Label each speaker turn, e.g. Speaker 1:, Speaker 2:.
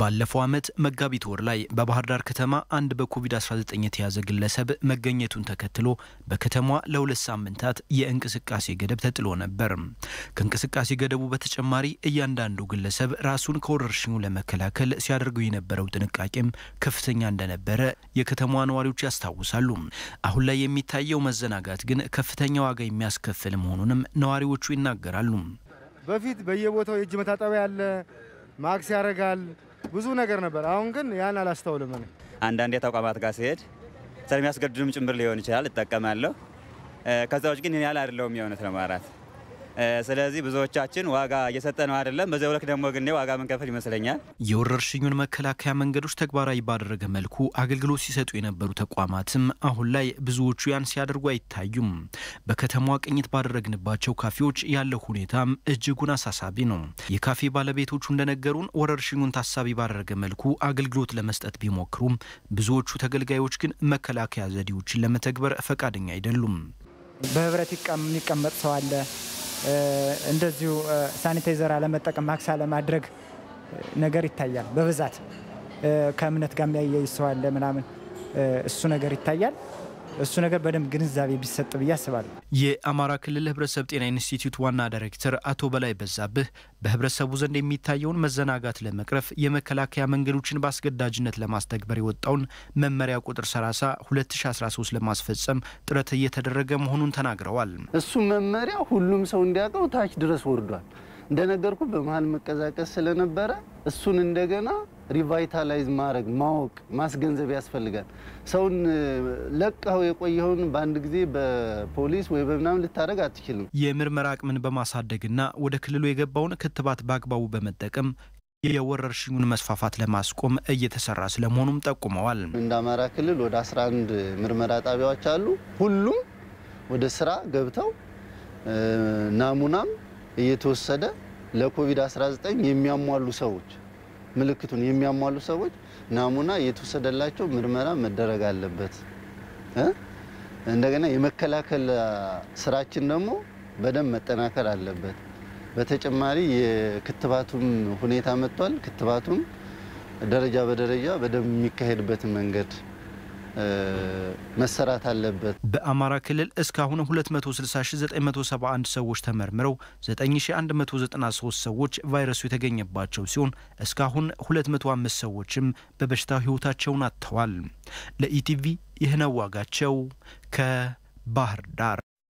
Speaker 1: ባለፈው ዓመት መጋቢት ወር ላይ በባህር ዳር ከተማ አንድ በኮቪድ-19 የተያዘ ግለሰብ መገኘቱን ተከትሎ በከተማዋ ለሁለት ሳምንታት የእንቅስቃሴ ገደብ ተጥሎ ነበር። ከእንቅስቃሴ ገደቡ በተጨማሪ እያንዳንዱ ግለሰብ ራሱን ከወረርሽኙ ለመከላከል ሲያደርገው የነበረው ጥንቃቄም ከፍተኛ እንደነበረ የከተማዋ ነዋሪዎች ያስታውሳሉ። አሁን ላይ የሚታየው መዘናጋት ግን ከፍተኛ ዋጋ የሚያስከፍል መሆኑንም ነዋሪዎቹ ይናገራሉ።
Speaker 2: በፊት በየቦታው የእጅ መታጠቢያ አለ፣ ማክስ ያደርጋል ብዙ ነገር ነበር። አሁን ግን ያን አላስተውልም። አንዳንድ ተቋማት ጋር ሲሄድ ስለሚያስገድዱም ጭምር ሊሆን ይችላል እጠቀማለሁ። ከዛዎች ግን ያህል አይደለውም የእውነት ለማውራት ስለዚህ ብዙዎቻችን ዋጋ እየሰጠ ነው አይደለም። በዚያው ልክ ደግሞ ግን ዋጋ መንከፈል ይመስለኛል።
Speaker 1: የወረርሽኙን መከላከያ መንገዶች ተግባራዊ ባደረገ መልኩ አገልግሎት ሲሰጡ የነበሩ ተቋማትም አሁን ላይ ብዙዎቹ ያን ሲያደርጉ አይታዩም። በከተማዋ ቅኝት ባደረግንባቸው ካፌዎች ያለው ሁኔታም እጅጉን አሳሳቢ ነው። የካፌ ባለቤቶቹ እንደነገሩን ወረርሽኙን ታሳቢ ባደረገ መልኩ አገልግሎት ለመስጠት ቢሞክሩም ብዙዎቹ ተገልጋዮች ግን መከላከያ ዘዴዎችን ለመተግበር ፈቃደኛ አይደሉም። በህብረት የሚቀመጥ ሰው አለ እንደዚሁ ሳኒታይዘር አለመጠቀም፣ ማክስ አለማድረግ ነገር ይታያል በብዛት ከእምነት ጋር የሚያያይዝ ሰው አለ ምናምን፣ እሱ ነገር ይታያል። እሱ ነገር በደንብ ግንዛቤ ቢሰጥ ብዬ አስባለሁ። የአማራ ክልል ህብረተሰብ ጤና ኢንስቲትዩት ዋና ዳይሬክተር አቶ በላይ በዛብህ በህብረተሰቡ ዘንድ የሚታየውን መዘናጋት ለመቅረፍ የመከላከያ መንገዶችን በአስገዳጅነት ለማስተግበር የወጣውን መመሪያ ቁጥር 30 2013 ለማስፈጸም ጥረት እየተደረገ መሆኑን ተናግረዋል።
Speaker 2: እሱ መመሪያ ሁሉም ሰው እንዲያውቀው ታች ድረስ ወርዷል። እንደነገርኩ በመሀል መቀዛቀስ ስለነበረ እሱን እንደገና ሪቫይታላይዝ ማድረግ ማወቅ ማስገንዘብ ያስፈልጋል። ሰውን ለቀኸው የቆየውን በአንድ ጊዜ በፖሊስ ወይ በምናምን ልታደረግ አትችልም።
Speaker 1: የምርመራ አቅምን በማሳደግና ወደ ክልሉ የገባውን ክትባት በአግባቡ በመጠቀም የወረርሽኙን መስፋፋት ለማስቆም እየተሰራ ስለመሆኑም ጠቁመዋል።
Speaker 2: እንደ አማራ ክልል ወደ 11 ምርመራ ጣቢያዎች አሉ። ሁሉም ወደ ስራ ገብተው ናሙናም እየተወሰደ ለኮቪድ-19 የሚያሟሉ ሰዎች ምልክቱን የሚያሟሉ ሰዎች ናሙና የተወሰደላቸው ምርመራ መደረግ አለበት። እንደገና የመከላከል ስራችን ደግሞ በደንብ መጠናከር አለበት። በተጨማሪ የክትባቱም ሁኔታ መጥቷል። ክትባቱም ደረጃ በደረጃ በደንብ የሚካሄድበት መንገድ መሰራት አለበት።
Speaker 1: በአማራ ክልል እስካሁን 260971 ሰዎች ተመርምረው 9193 ሰዎች ቫይረሱ የተገኘባቸው ሲሆን እስካሁን 205 ሰዎችም በበሽታው ህይወታቸውን አጥተዋል። ለኢቲቪ ይህነ ዋጋቸው ከባህር ዳር